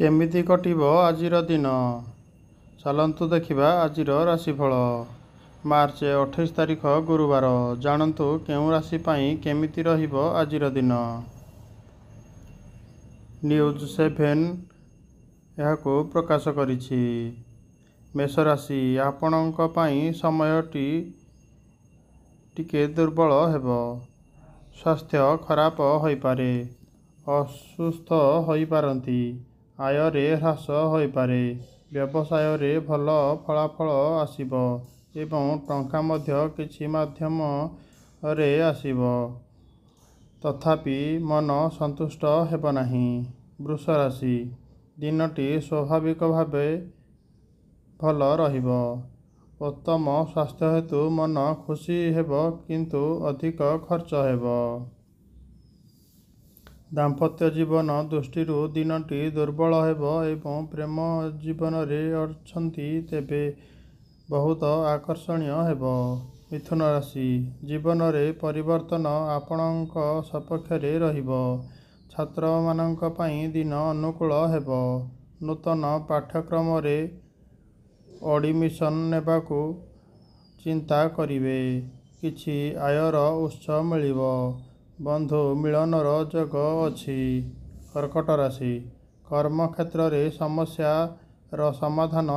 କେମିତି କଟିବ ଆଜିର ଦିନ ଚାଲନ୍ତୁ ଦେଖିବା ଆଜିର ରାଶିଫଳ ମାର୍ଚ୍ଚ ଅଠେଇଶ ତାରିଖ ଗୁରୁବାର ଜାଣନ୍ତୁ କେଉଁ ରାଶି ପାଇଁ କେମିତି ରହିବ ଆଜିର ଦିନ ନ୍ୟୁଜ୍ ସେଭେନ୍ ଏହାକୁ ପ୍ରକାଶ କରିଛି ମେଷରାଶି ଆପଣଙ୍କ ପାଇଁ ସମୟଟି ଟିକେ ଦୁର୍ବଳ ହେବ ସ୍ୱାସ୍ଥ୍ୟ ଖରାପ ହୋଇପାରେ ଅସୁସ୍ଥ ହୋଇପାରନ୍ତି ଆୟରେ ହ୍ରାସ ହୋଇପାରେ ବ୍ୟବସାୟରେ ଭଲ ଫଳାଫଳ ଆସିବ ଏବଂ ଟଙ୍କା ମଧ୍ୟ କିଛି ମାଧ୍ୟମରେ ଆସିବ ତଥାପି ମନ ସନ୍ତୁଷ୍ଟ ହେବ ନାହିଁ ବୃଷ ରାଶି ଦିନଟି ସ୍ୱାଭାବିକ ଭାବେ ଭଲ ରହିବ ଉତ୍ତମ ସ୍ୱାସ୍ଥ୍ୟ ହେତୁ ମନ ଖୁସି ହେବ କିନ୍ତୁ ଅଧିକ ଖର୍ଚ୍ଚ ହେବ ଦାମ୍ପତ୍ୟ ଜୀବନ ଦୃଷ୍ଟିରୁ ଦିନଟି ଦୁର୍ବଳ ହେବ ଏବଂ ପ୍ରେମ ଜୀବନରେ ଅଛନ୍ତି ତେବେ ବହୁତ ଆକର୍ଷଣୀୟ ହେବ ମିଥୁନ ରାଶି ଜୀବନରେ ପରିବର୍ତ୍ତନ ଆପଣଙ୍କ ସପକ୍ଷରେ ରହିବ ଛାତ୍ରମାନଙ୍କ ପାଇଁ ଦିନ ଅନୁକୂଳ ହେବ ନୂତନ ପାଠ୍ୟକ୍ରମରେ ଆଡ଼ମିସନ୍ ନେବାକୁ ଚିନ୍ତା କରିବେ କିଛି ଆୟର ଉତ୍ସ ମିଳିବ ବନ୍ଧୁ ମିଳନର ଯୋଗ ଅଛି କର୍କଟ ରାଶି କର୍ମକ୍ଷେତ୍ରରେ ସମସ୍ୟାର ସମାଧାନ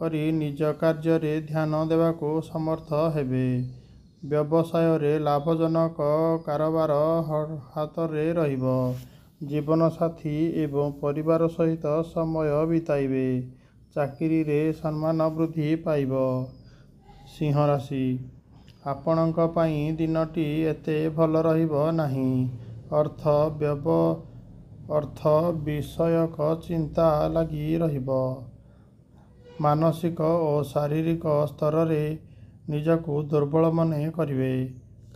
କରି ନିଜ କାର୍ଯ୍ୟରେ ଧ୍ୟାନ ଦେବାକୁ ସମର୍ଥ ହେବେ ବ୍ୟବସାୟରେ ଲାଭଜନକ କାରବାର ହାତରେ ରହିବ ଜୀବନସାଥୀ ଏବଂ ପରିବାର ସହିତ ସମୟ ବିତାଇବେ ଚାକିରିରେ ସମ୍ମାନ ବୃଦ୍ଧି ପାଇବ ସିଂହ ରାଶି ଆପଣଙ୍କ ପାଇଁ ଦିନଟି ଏତେ ଭଲ ରହିବ ନାହିଁ ଅର୍ଥ ବ୍ୟବ ଅର୍ଥ ବିଷୟକ ଚିନ୍ତା ଲାଗି ରହିବ ମାନସିକ ଓ ଶାରୀରିକ ସ୍ତରରେ ନିଜକୁ ଦୁର୍ବଳ ମନେ କରିବେ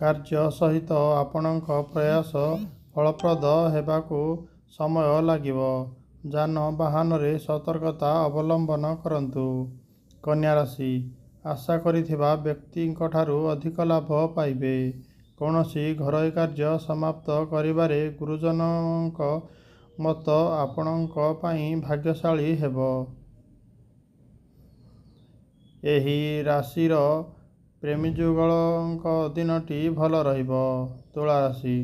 କାର୍ଯ୍ୟ ସହିତ ଆପଣଙ୍କ ପ୍ରୟାସ ଫଳପ୍ରଦ ହେବାକୁ ସମୟ ଲାଗିବ ଯାନବାହନରେ ସତର୍କତା ଅବଲମ୍ବନ କରନ୍ତୁ କନ୍ୟା ରାଶି ଆଶା କରିଥିବା ବ୍ୟକ୍ତିଙ୍କ ଠାରୁ ଅଧିକ ଲାଭ ପାଇବେ କୌଣସି ଘରୋଇ କାର୍ଯ୍ୟ ସମାପ୍ତ କରିବାରେ ଗୁରୁଜନଙ୍କ ମତ ଆପଣଙ୍କ ପାଇଁ ଭାଗ୍ୟଶାଳୀ ହେବ ଏହି ରାଶିର ପ୍ରେମୀ ଯୁଗଳଙ୍କ ଦିନଟି ଭଲ ରହିବ ତୁଳା ରାଶି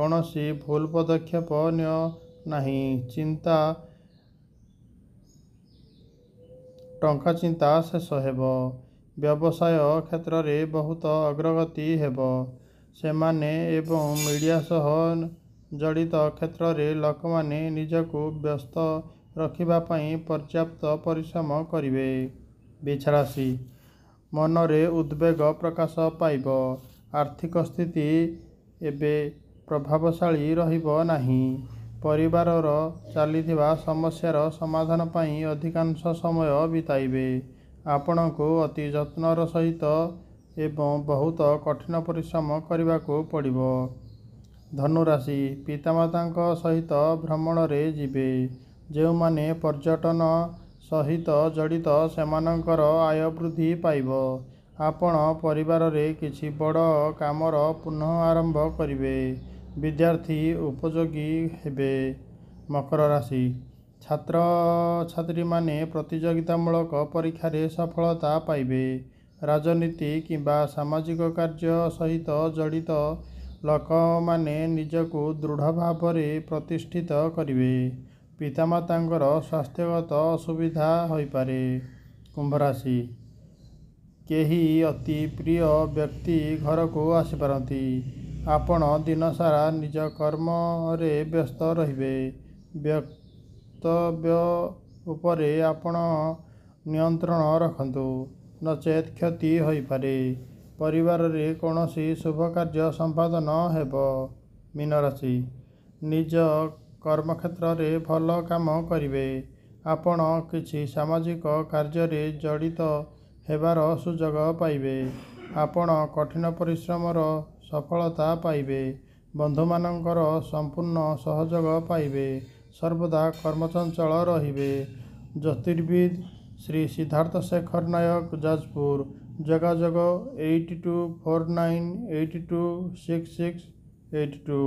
କୌଣସି ଭୁଲ ପଦକ୍ଷେପ ନିଅ ନାହିଁ ଚିନ୍ତା ଟଙ୍କା ଚିନ୍ତା ଶେଷ ହେବ ବ୍ୟବସାୟ କ୍ଷେତ୍ରରେ ବହୁତ ଅଗ୍ରଗତି ହେବ ସେମାନେ ଏବଂ ମିଡ଼ିଆ ସହ ଜଡ଼ିତ କ୍ଷେତ୍ରରେ ଲୋକମାନେ ନିଜକୁ ବ୍ୟସ୍ତ ରଖିବା ପାଇଁ ପର୍ଯ୍ୟାପ୍ତ ପରିଶ୍ରମ କରିବେ ବିଛାରାଶି ମନରେ ଉଦ୍ବେଗ ପ୍ରକାଶ ପାଇବ ଆର୍ଥିକ ସ୍ଥିତି ଏବେ ପ୍ରଭାବଶାଳୀ ରହିବ ନାହିଁ ପରିବାରର ଚାଲିଥିବା ସମସ୍ୟାର ସମାଧାନ ପାଇଁ ଅଧିକାଂଶ ସମୟ ବିତାଇବେ ଆପଣଙ୍କୁ ଅତି ଯତ୍ନର ସହିତ ଏବଂ ବହୁତ କଠିନ ପରିଶ୍ରମ କରିବାକୁ ପଡ଼ିବ ଧନୁରାଶି ପିତାମାତାଙ୍କ ସହିତ ଭ୍ରମଣରେ ଯିବେ ଯେଉଁମାନେ ପର୍ଯ୍ୟଟନ ସହିତ ଜଡ଼ିତ ସେମାନଙ୍କର ଆୟ ବୃଦ୍ଧି ପାଇବ ଆପଣ ପରିବାରରେ କିଛି ବଡ଼ କାମର ପୁନଃ ଆରମ୍ଭ କରିବେ ବିଦ୍ୟାର୍ଥୀ ଉପଯୋଗୀ ହେବେ ମକର ରାଶି ଛାତ୍ର ଛାତ୍ରୀମାନେ ପ୍ରତିଯୋଗିତାମୂଳକ ପରୀକ୍ଷାରେ ସଫଳତା ପାଇବେ ରାଜନୀତି କିମ୍ବା ସାମାଜିକ କାର୍ଯ୍ୟ ସହିତ ଜଡ଼ିତ ଲୋକମାନେ ନିଜକୁ ଦୃଢ଼ ଭାବରେ ପ୍ରତିଷ୍ଠିତ କରିବେ ପିତାମାତାଙ୍କର ସ୍ୱାସ୍ଥ୍ୟଗତ ଅସୁବିଧା ହୋଇପାରେ କୁମ୍ଭରାଶି କେହି ଅତି ପ୍ରିୟ ବ୍ୟକ୍ତି ଘରକୁ ଆସିପାରନ୍ତି ଆପଣ ଦିନସାରା ନିଜ କର୍ମରେ ବ୍ୟସ୍ତ ରହିବେ ବ୍ୟ ବାସ୍ତବ୍ୟ ଉପରେ ଆପଣ ନିୟନ୍ତ୍ରଣ ରଖନ୍ତୁ ନଚେତ୍ କ୍ଷତି ହୋଇପାରେ ପରିବାରରେ କୌଣସି ଶୁଭ କାର୍ଯ୍ୟ ସମ୍ପାଦନ ହେବ ମୀନରାଶି ନିଜ କର୍ମକ୍ଷେତ୍ରରେ ଭଲ କାମ କରିବେ ଆପଣ କିଛି ସାମାଜିକ କାର୍ଯ୍ୟରେ ଜଡ଼ିତ ହେବାର ସୁଯୋଗ ପାଇବେ ଆପଣ କଠିନ ପରିଶ୍ରମର ସଫଳତା ପାଇବେ ବନ୍ଧୁମାନଙ୍କର ସମ୍ପୂର୍ଣ୍ଣ ସହଯୋଗ ପାଇବେ ସର୍ବଦା କର୍ମଚଞ୍ଚଳ ରହିବେ ଜ୍ୟୋତିର୍ବିଦ୍ ଶ୍ରୀ ସିଦ୍ଧାର୍ଥ ଶେଖର ନାୟକ ଯାଜପୁର ଯୋଗାଯୋଗ eight two four nine eight two six six eight two